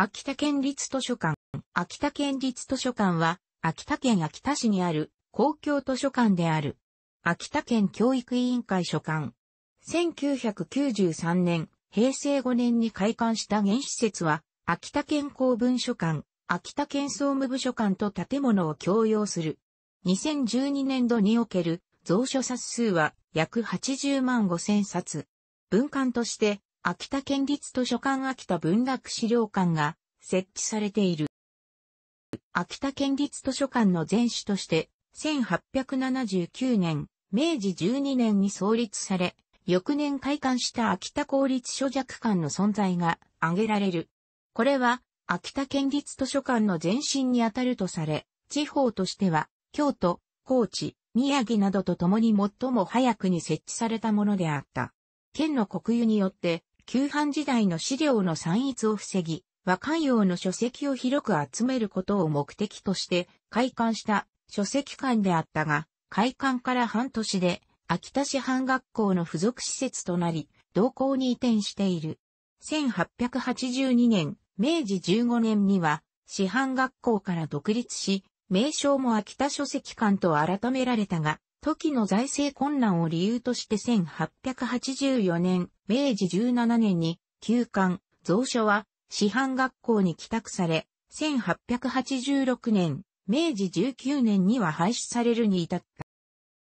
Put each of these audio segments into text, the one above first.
秋田県立図書館。秋田県立図書館は、秋田県秋田市にある公共図書館である。秋田県教育委員会書館。1993年、平成5年に開館した原施設は、秋田県公文書館、秋田県総務部書館と建物を共用する。2012年度における蔵書冊数は約80万5千冊。文館として秋田県立図書館秋田文学資料館が設置されている。秋田県立図書館の前主として、1879年、明治12年に創立され、翌年開館した秋田公立書弱館の存在が挙げられる。これは、秋田県立図書館の前身にあたるとされ、地方としては、京都、高知、宮城などと共に最も早くに設置されたものであった。県の国有によって、旧藩時代の資料の散逸を防ぎ、和漢洋の書籍を広く集めることを目的として開館した書籍館であったが、開館から半年で秋田市藩学校の付属施設となり、同校に移転している。1882年、明治15年には、師範学校から独立し、名称も秋田書籍館と改められたが、時の財政混乱を理由として1884年、明治17年に、休館、蔵書は、師範学校に帰宅され、1886年、明治19年には廃止されるに至っ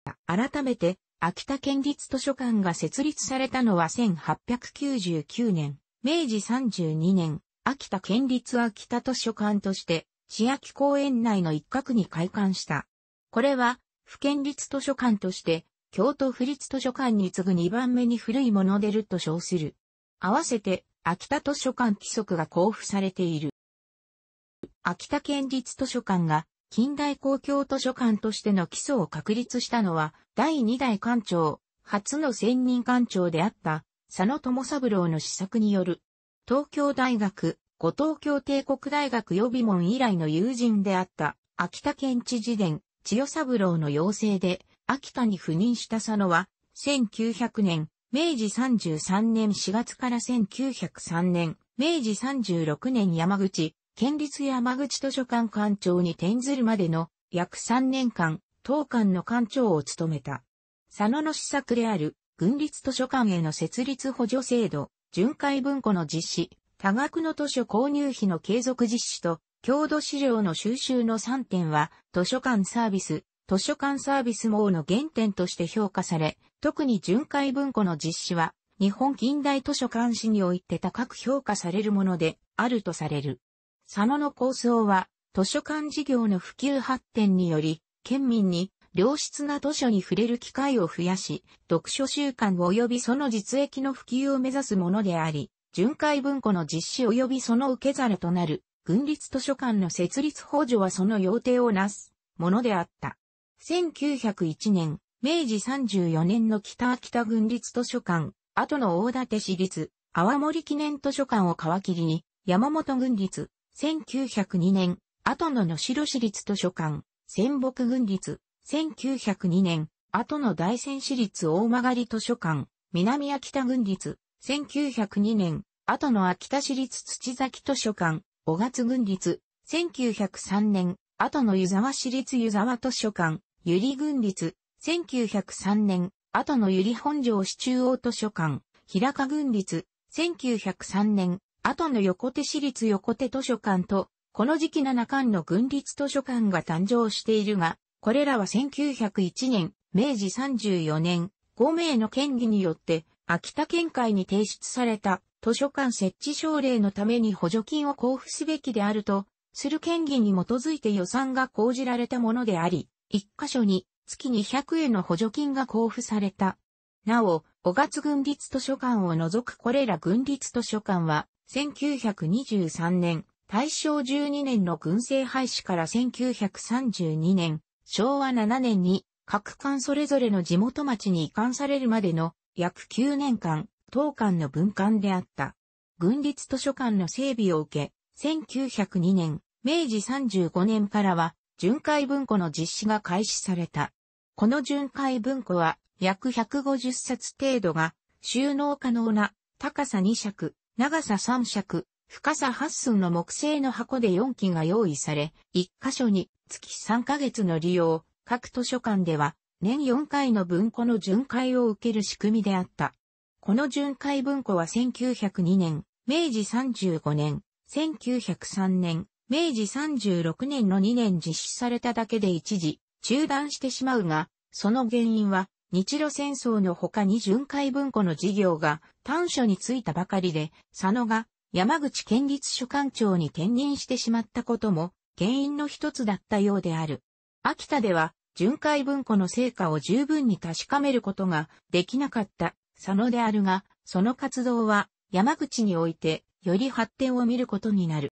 た。改めて、秋田県立図書館が設立されたのは1899年、明治32年、秋田県立秋田図書館として、市秋公園内の一角に開館した。これは、府県立図書館として、京都府立図書館に次ぐ2番目に古いモノデルと称する。合わせて、秋田図書館規則が交付されている。秋田県立図書館が近代公共図書館としての基礎を確立したのは、第2代館長、初の専任館長であった、佐野智三郎の施策による、東京大学、後東京帝国大学予備門以来の友人であった、秋田県知事伝、千代三郎の要請で、秋田に赴任した佐野は、1900年、明治33年4月から1903年、明治36年山口、県立山口図書館館長に転ずるまでの約3年間、当館の館長を務めた。佐野の施策である、軍立図書館への設立補助制度、巡回文庫の実施、多額の図書購入費の継続実施と、郷土資料の収集の3点は、図書館サービス、図書館サービス網の原点として評価され、特に巡回文庫の実施は、日本近代図書館史において高く評価されるものであるとされる。佐野の構想は、図書館事業の普及発展により、県民に良質な図書に触れる機会を増やし、読書習慣及びその実益の普及を目指すものであり、巡回文庫の実施及びその受け皿となる軍立図書館の設立法助はその要定をなすものであった。1901年、明治34年の北秋田軍立図書館、後の大館市立、泡森記念図書館を皮切りに、山本軍立、1902年、後の野城市立図書館、仙北軍立、1902年、後の大仙市立大曲図書館、南秋田軍立、1902年、後の秋田市立土崎図書館、五月軍立、1903年、後の湯沢市立湯沢図書館、ゆり軍立、1903年、後のゆり本城市中央図書館、平賀軍立、1903年、後の横手市立横手図書館と、この時期7巻の軍立図書館が誕生しているが、これらは1901年、明治34年、5名の県議によって、秋田県会に提出された図書館設置奨励のために補助金を交付すべきであると、する権限に基づいて予算が講じられたものであり、一箇所に月200円の補助金が交付された。なお、5月軍立図書館を除くこれら軍立図書館は、1923年、大正12年の軍政廃止から1932年、昭和7年に各館それぞれの地元町に移管されるまでの約9年間、当館の文館であった。軍立図書館の整備を受け、1902年、明治35年からは、巡回文庫の実施が開始された。この巡回文庫は、約150冊程度が、収納可能な、高さ2尺、長さ3尺、深さ8寸の木製の箱で4機が用意され、1箇所に月3ヶ月の利用、各図書館では年4回の文庫の巡回を受ける仕組みであった。この巡回文庫は1902年、明治35年、1903年、明治36年の2年実施されただけで一時中断してしまうが、その原因は日露戦争の他に巡回文庫の事業が短所についたばかりで、佐野が山口県立書館長に転任してしまったことも原因の一つだったようである。秋田では巡回文庫の成果を十分に確かめることができなかった佐野であるが、その活動は山口においてより発展を見ることになる。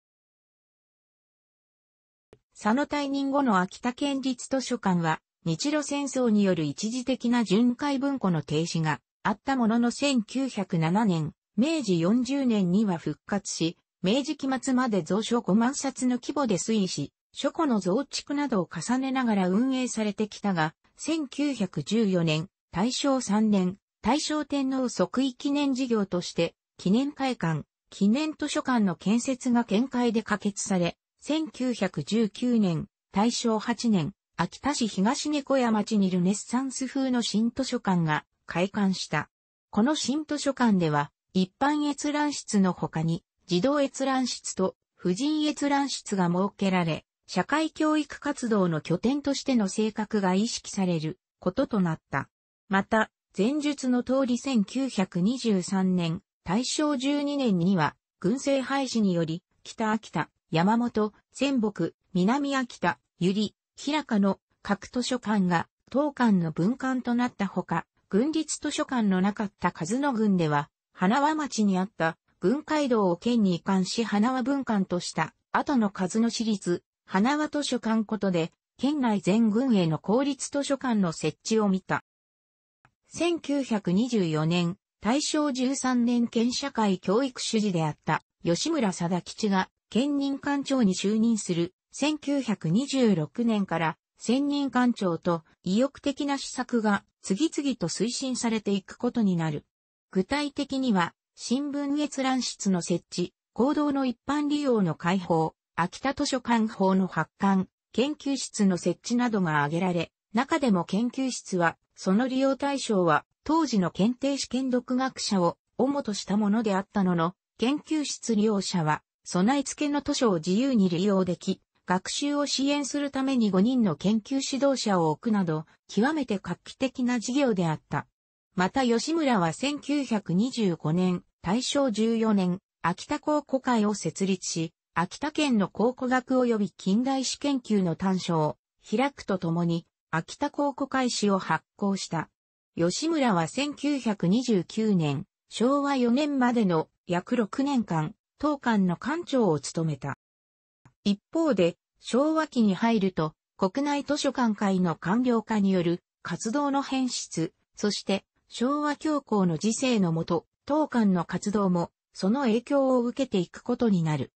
佐野退任後の秋田県立図書館は、日露戦争による一時的な巡回文庫の停止があったものの1907年、明治40年には復活し、明治期末まで蔵書5万冊の規模で推移し、書庫の増築などを重ねながら運営されてきたが、1914年、大正3年、大正天皇即位記念事業として、記念会館、記念図書館の建設が見解で可決され、1919年、大正8年、秋田市東猫屋町にルネッサンス風の新図書館が開館した。この新図書館では、一般閲覧室の他に、児童閲覧室と婦人閲覧室が設けられ、社会教育活動の拠点としての性格が意識されることとなった。また、前述の通り1923年、大正12年には、軍政廃止により、北秋田、山本、仙北、南秋田、百合、平鹿の各図書館が、当館の分館となったほか、軍立図書館のなかった数の郡では、花輪町にあった軍街道を県に移管し花輪分館とした後の数の市立花輪図書館ことで県内全軍への公立図書館の設置を見た。1924年、大正13年県社会教育主事であった吉村貞吉が県任官長に就任する1926年から専任官長と意欲的な施策が次々と推進されていくことになる。具体的には新聞閲覧室の設置、行動の一般利用の開放、秋田図書館法の発刊、研究室の設置などが挙げられ、中でも研究室は、その利用対象は、当時の検定試験独学者を主としたものであったのの、研究室利用者は、備え付けの図書を自由に利用でき、学習を支援するために5人の研究指導者を置くなど、極めて画期的な事業であった。また吉村は1925年、大正14年、秋田高校会を設立し、秋田県の考古学及び近代史研究の端緒を開くとともに、秋田考古会始を発行した。吉村は1929年、昭和4年までの約6年間、当館の館長を務めた。一方で、昭和期に入ると、国内図書館会の官僚化による活動の変質、そして昭和教皇の時世のもと、当館の活動もその影響を受けていくことになる。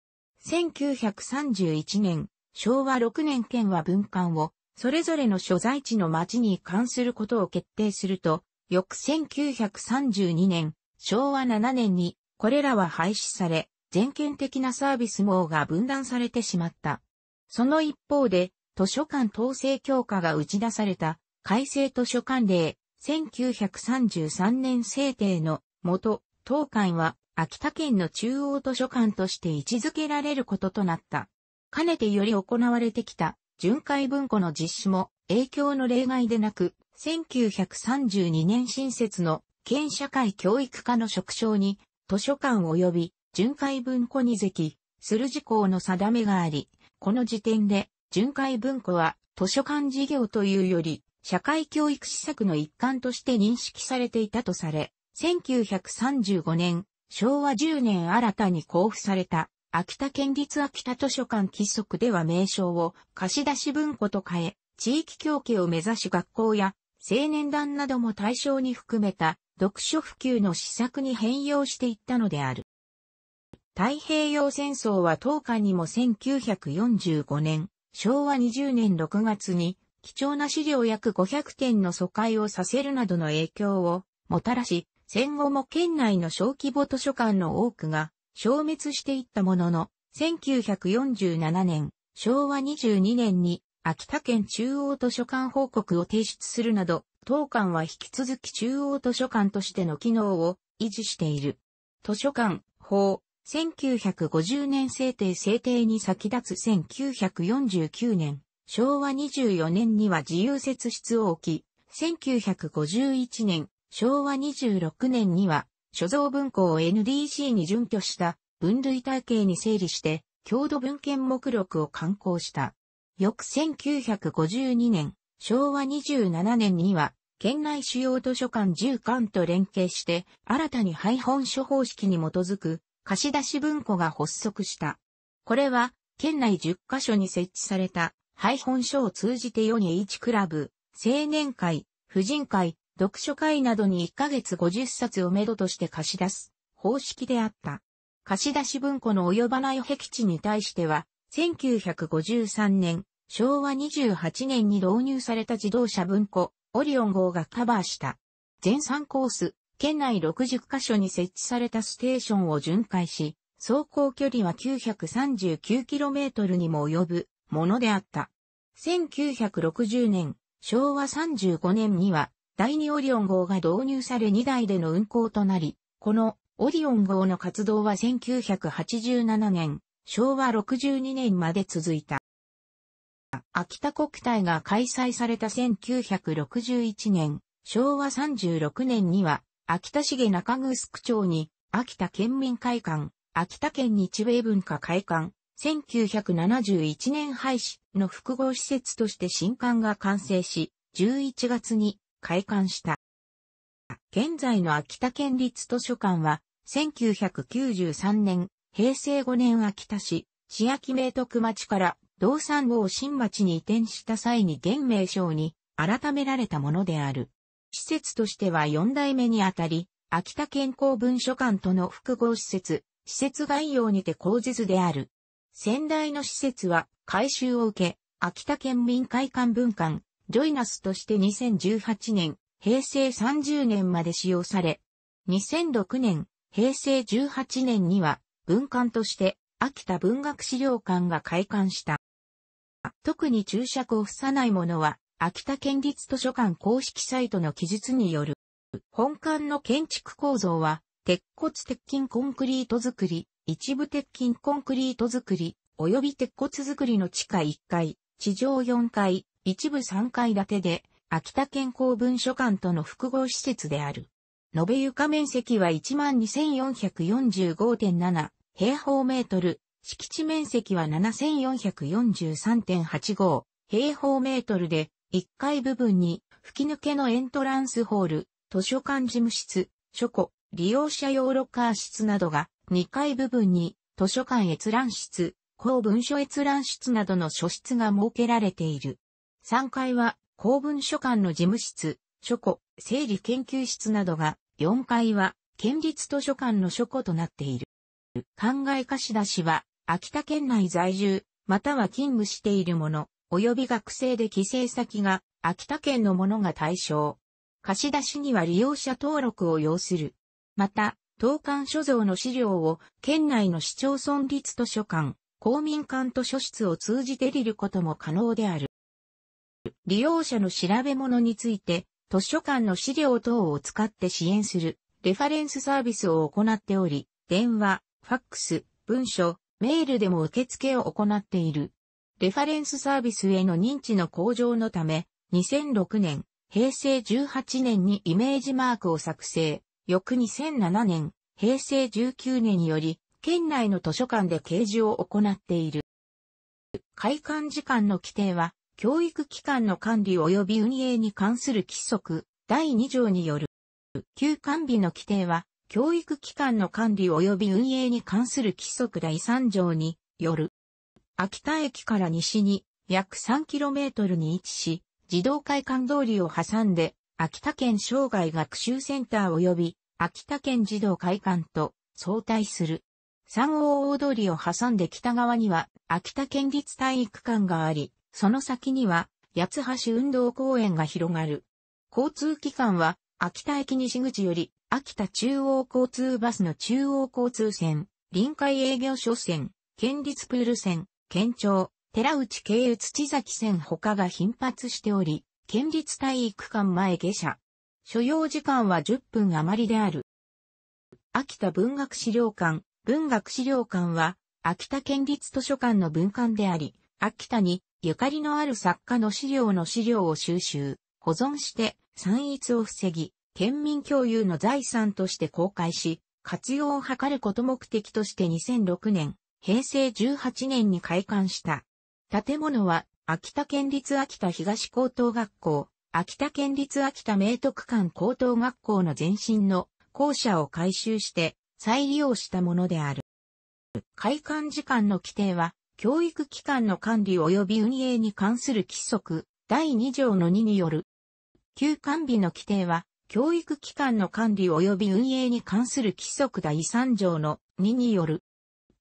1931年、昭和6年県は文館をそれぞれの所在地の町に関することを決定すると、翌1932年、昭和7年に、これらは廃止され、全県的なサービス網が分断されてしまった。その一方で、図書館統制強化が打ち出された、改正図書館令、1933年制定の、元、当館は、秋田県の中央図書館として位置づけられることとなった。かねてより行われてきた、巡回文庫の実施も影響の例外でなく、1932年新設の県社会教育課の職称に図書館及び巡回文庫に席する事項の定めがあり、この時点で巡回文庫は図書館事業というより社会教育施策の一環として認識されていたとされ、1935年、昭和10年新たに交付された秋田県立秋田図書館規則では名称を貸し出し文庫と変え、地域協議を目指し学校や青年団なども対象に含めた読書普及の施策に変容していったのである。太平洋戦争は当館にも1945年、昭和20年6月に貴重な資料約500点の疎開をさせるなどの影響をもたらし、戦後も県内の小規模図書館の多くが消滅していったものの、1947年、昭和22年に秋田県中央図書館報告を提出するなど、当館は引き続き中央図書館としての機能を維持している。図書館法、1950年制定制定に先立つ1949年、昭和24年には自由設室を置き、1951年、昭和26年には所蔵文庫を NDC に準拠した分類体系に整理して、郷土文献目録を刊行した。翌1952年、昭和27年には、県内主要図書館10館と連携して、新たに配本書方式に基づく貸し出し文庫が発足した。これは、県内10カ所に設置された配本書を通じて世に H クラブ、青年会、婦人会、読書会などに1ヶ月50冊をめどとして貸し出す方式であった。貸し出し文庫の及ばない壁地に対しては、1953年、昭和28年に導入された自動車文庫、オリオン号がカバーした。全3コース、県内60カ所に設置されたステーションを巡回し、走行距離は 939km にも及ぶものであった。1960年、昭和35年には、第2オリオン号が導入され2台での運行となり、このオリオン号の活動は1987年、昭和62年まで続いた。秋田国体が開催された1961年、昭和36年には、秋田重下中城町に、秋田県民会館、秋田県日米文化会館、1971年廃止の複合施設として新館が完成し、11月に開館した。現在の秋田県立図書館は、1993年、平成5年秋田市、市秋名徳町から道産号新町に移転した際に現名称に改められたものである。施設としては4代目にあたり、秋田健康文書館との複合施設、施設概要にて事図である。先代の施設は改修を受け、秋田県民会館文館、ジョイナスとして2018年、平成30年まで使用され、2006年、平成18年には、文館として、秋田文学資料館が開館した。特に注釈を付さないものは、秋田県立図書館公式サイトの記述による。本館の建築構造は、鉄骨鉄筋コンクリート作り、一部鉄筋コンクリート作り、及び鉄骨作りの地下1階、地上4階、一部3階建てで、秋田県公文書館との複合施設である。延べ床面積は12,445.7平方メートル、敷地面積は7,443.85平方メートルで、1階部分に吹き抜けのエントランスホール、図書館事務室、書庫、利用者用ロッカー室などが、2階部分に図書館閲覧室、公文書閲覧室などの書室が設けられている。3階は公文書館の事務室、書庫、整理研究室などが、4階は県立図書館の書庫となっている。考え貸し出しは、秋田県内在住、または勤務している者、及び学生で帰省先が、秋田県の者が対象。貸し出しには利用者登録を要する。また、当館所蔵の資料を県内の市町村立図書館、公民館図書室を通じて入ることも可能である。利用者の調べ物について、図書館の資料等を使って支援する、レファレンスサービスを行っており、電話、ファックス、文書、メールでも受付を行っている。レファレンスサービスへの認知の向上のため、2006年、平成18年にイメージマークを作成、翌2007年、平成19年により、県内の図書館で掲示を行っている。開館時間の規定は、教育機関の管理及び運営に関する規則第2条による、休館日の規定は、教育機関の管理及び運営に関する規則第3条による。秋田駅から西に約 3km に位置し、児童会館通りを挟んで、秋田県生涯学習センター及び秋田県児童会館と相対する。三王大通りを挟んで北側には秋田県立体育館があり、その先には、八橋運動公園が広がる。交通機関は、秋田駅西口より、秋田中央交通バスの中央交通線、臨海営業所線、県立プール線、県庁、寺内経由土崎線他が頻発しており、県立体育館前下車。所要時間は10分余りである。秋田文学資料館、文学資料館は、秋田県立図書館の文館であり、秋田にゆかりのある作家の資料の資料を収集、保存して、散逸を防ぎ、県民共有の財産として公開し、活用を図ること目的として2006年、平成18年に開館した。建物は、秋田県立秋田東高等学校、秋田県立秋田明徳館高等学校の前身の校舎を改修して再利用したものである。開館時間の規定は教育機関の管理及び運営に関する規則、第2条の2による。休館日の規定は、教育機関の管理及び運営に関する規則第3条の2による。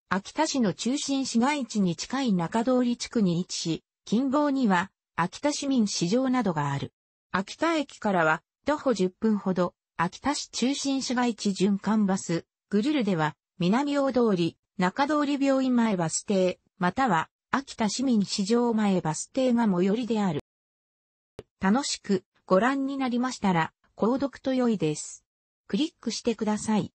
秋田市の中心市街地に近い中通り地区に位置し、近傍には秋田市民市場などがある。秋田駅からは徒歩10分ほど、秋田市中心市街地循環バス、グルルでは南大通り、中通り病院前バス停、または、秋田市民市場前バス停が最寄りである。楽しくご覧になりましたら、購読と良いです。クリックしてください。